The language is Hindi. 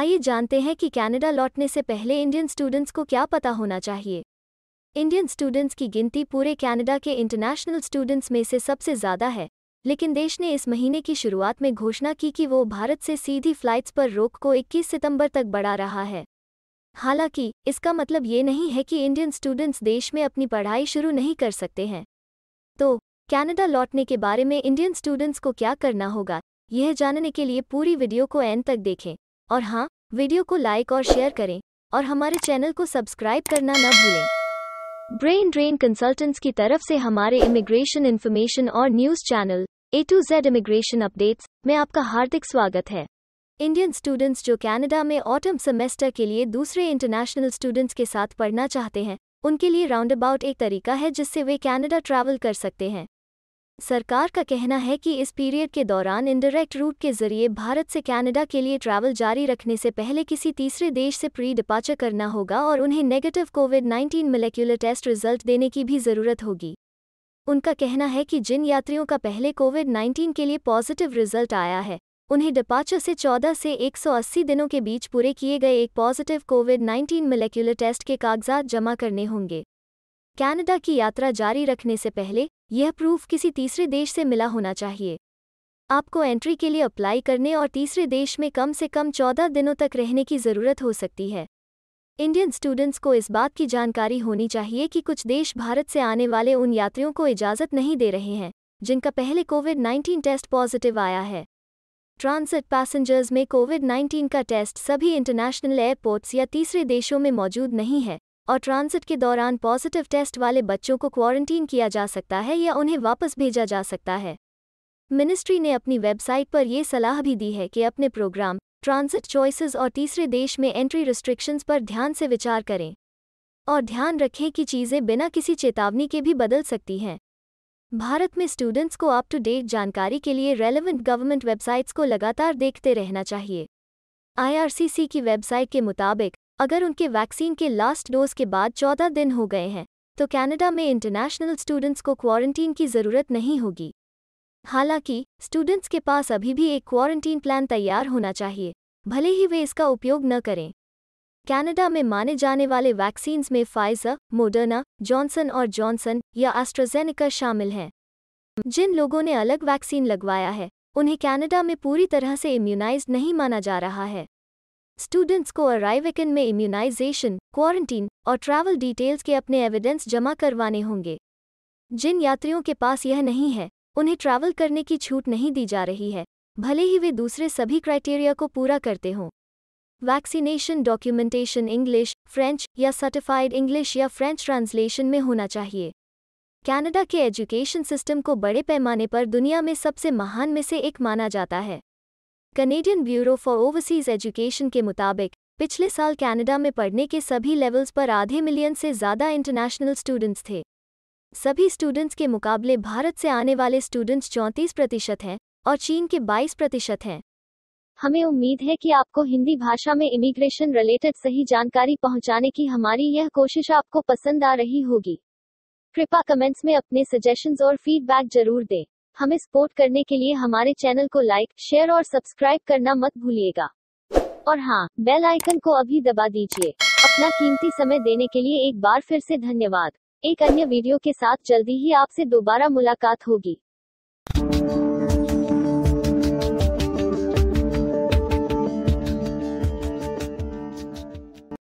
आइए जानते हैं कि कनाडा लौटने से पहले इंडियन स्टूडेंट्स को क्या पता होना चाहिए इंडियन स्टूडेंट्स की गिनती पूरे कनाडा के इंटरनेशनल स्टूडेंट्स में से सबसे ज़्यादा है लेकिन देश ने इस महीने की शुरुआत में घोषणा की कि वो भारत से सीधी फ्लाइट्स पर रोक को 21 सितंबर तक बढ़ा रहा है हालांकि इसका मतलब ये नहीं है कि इंडियन स्टूडेंट्स देश में अपनी पढ़ाई शुरू नहीं कर सकते हैं तो कनाडा लौटने के बारे में इंडियन स्टूडेंट्स को क्या करना होगा यह जानने के लिए पूरी वीडियो को एंड तक देखें और हाँ वीडियो को लाइक और शेयर करें और हमारे चैनल को सब्सक्राइब करना न भूलें ब्रेन ड्रेन कंसल्टेंट्स की तरफ से हमारे इमिग्रेशन इन्फॉर्मेशन और news channel A to Z immigration updates में आपका हार्दिक स्वागत है इंडियन स्टूडेंट्स जो कनाडा में ऑटम सेमेस्टर के लिए दूसरे इंटरनेशनल स्टूडेंट्स के साथ पढ़ना चाहते हैं उनके लिए राउंड अबाउट एक तरीका है जिससे वे कनाडा ट्रैवल कर सकते हैं सरकार का कहना है कि इस पीरियड के दौरान इंडायरेक्ट रूट के जरिए भारत से कनाडा के लिए ट्रैवल जारी रखने से पहले किसी तीसरे देश से प्री डिपाचर करना होगा और उन्हें negative COVID 19 molecular test result देने की भी ज़रूरत होगी उनका कहना है कि जिन यात्रियों का पहले कोविड 19 के लिए पॉजिटिव रिजल्ट आया है उन्हें डिपाचर से 14 से 180 दिनों के बीच पूरे किए गए एक पॉजिटिव कोविड 19 मोलेक्यूलर टेस्ट के कागजात जमा करने होंगे कनाडा की यात्रा जारी रखने से पहले यह प्रूफ किसी तीसरे देश से मिला होना चाहिए आपको एंट्री के लिए अप्लाई करने और तीसरे देश में कम से कम चौदह दिनों तक रहने की ज़रूरत हो सकती है इंडियन स्टूडेंट्स को इस बात की जानकारी होनी चाहिए कि कुछ देश भारत से आने वाले उन यात्रियों को इजाज़त नहीं दे रहे हैं जिनका पहले कोविड 19 टेस्ट पॉजिटिव आया है ट्रांसिट पैसेंजर्स में कोविड 19 का टेस्ट सभी इंटरनेशनल एयरपोर्ट्स या तीसरे देशों में मौजूद नहीं है और ट्रांसिट के दौरान पॉजिटिव टेस्ट वाले बच्चों को क्वारंटीन किया जा सकता है या उन्हें वापस भेजा जा सकता है मिनिस्ट्री ने अपनी वेबसाइट पर यह सलाह भी दी है कि अपने प्रोग्राम ट्रांसिट चॉइसेस और तीसरे देश में एंट्री रिस्ट्रिक्शंस पर ध्यान से विचार करें और ध्यान रखें कि चीज़ें बिना किसी चेतावनी के भी बदल सकती हैं भारत में स्टूडेंट्स को अप टू डेट जानकारी के लिए रेलेवेंट गवर्नमेंट वेबसाइट्स को लगातार देखते रहना चाहिए आईआरसीसी की वेबसाइट के मुताबिक अगर उनके वैक्सीन के लास्ट डोज के बाद चौदह दिन हो गए हैं तो कनाडा में इंटरनेशनल स्टूडेंट्स को क्वारंटीन की ज़रूरत नहीं होगी हालांकि स्टूडेंट्स के पास अभी भी एक क्वारंटीन प्लान तैयार होना चाहिए भले ही वे इसका उपयोग न करें कनाडा में माने जाने वाले वैक्सीन्स में फाइजर मोडर्ना जॉनसन और जॉनसन या एस्ट्राजेनिका शामिल हैं जिन लोगों ने अलग वैक्सीन लगवाया है उन्हें कनाडा में पूरी तरह से इम्यूनाइज नहीं माना जा रहा है स्टूडेंट्स को अराइवेकन में इम्यूनाइजेशन क्वारंटीन और ट्रैवल डिटेल्स के अपने एविडेंस जमा करवाने होंगे जिन यात्रियों के पास यह नहीं है उन्हें ट्रैवल करने की छूट नहीं दी जा रही है भले ही वे दूसरे सभी क्राइटेरिया को पूरा करते हों वैक्सीनेशन डॉक्यूमेंटेशन इंग्लिश फ्रेंच या सर्टिफाइड इंग्लिश या फ्रेंच ट्रांसलेशन में होना चाहिए कनाडा के एजुकेशन सिस्टम को बड़े पैमाने पर दुनिया में सबसे महान में से एक माना जाता है Canadian Bureau for Overseas Education के मुताबिक पिछले साल कनाडा में पढ़ने के सभी लेवल्स पर आधे मिलियन से ज़्यादा इंटरनेशनल स्टूडेंट्स थे सभी स्टूडेंट्स के मुकाबले भारत से आने वाले स्टूडेंट्स चौंतीस प्रतिशत हैं और चीन के बाईस प्रतिशत हैं हमें उम्मीद है कि आपको हिंदी भाषा में इमिग्रेशन रिलेटेड सही जानकारी पहुंचाने की हमारी यह कोशिश आपको पसंद आ रही होगी कृपा कमेंट्स में अपने सजेशंस और फीडबैक जरूर दें हमें सपोर्ट करने के लिए हमारे चैनल को लाइक शेयर और सब्सक्राइब करना मत भूलिएगा और हाँ बेल आइकन को अभी दबा दीजिए अपना कीमती समय देने के लिए एक बार फिर से धन्यवाद एक अन्य वीडियो के साथ जल्दी ही आपसे दोबारा मुलाकात होगी